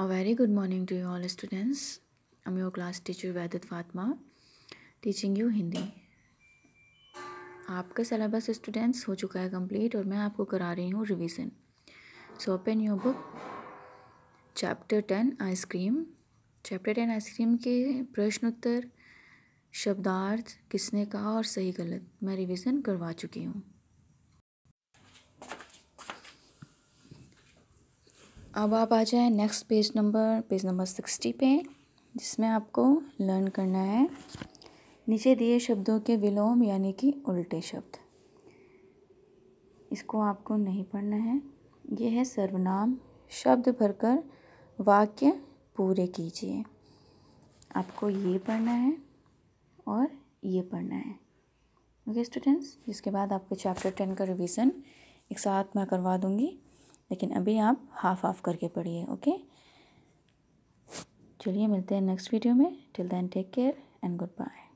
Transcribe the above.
A very good morning to you all students. I'm your class teacher Vedit Fatma teaching you Hindi. आपका syllabus students हो चुका है complete और मैं आपको करा रही हूँ revision so open your book chapter ten ice cream chapter ten ice cream के प्रश्न उत्तर शब्दार्थ किसने कहा और सही गलत मैं रिवीजन करवा चुकी हूँ अब आप आ जाए next page number page number sixty पे जिसमें आपको लर्न करना है नीचे दिए शब्दों के विलोम यानी कि उल्टे शब्द इसको आपको नहीं पढ़ना है ये है सर्वनाम शब्द भरकर वाक्य पूरे कीजिए आपको ये पढ़ना है और ये पढ़ना है ओके स्टूडेंट्स इसके बाद आपके चैप्टर टेन का रिवीजन एक साथ मैं करवा दूँगी लेकिन अभी आप हाफ हाफ करके पढ़िए ओके चलिए मिलते हैं नेक्स्ट वीडियो में till then take care and good bye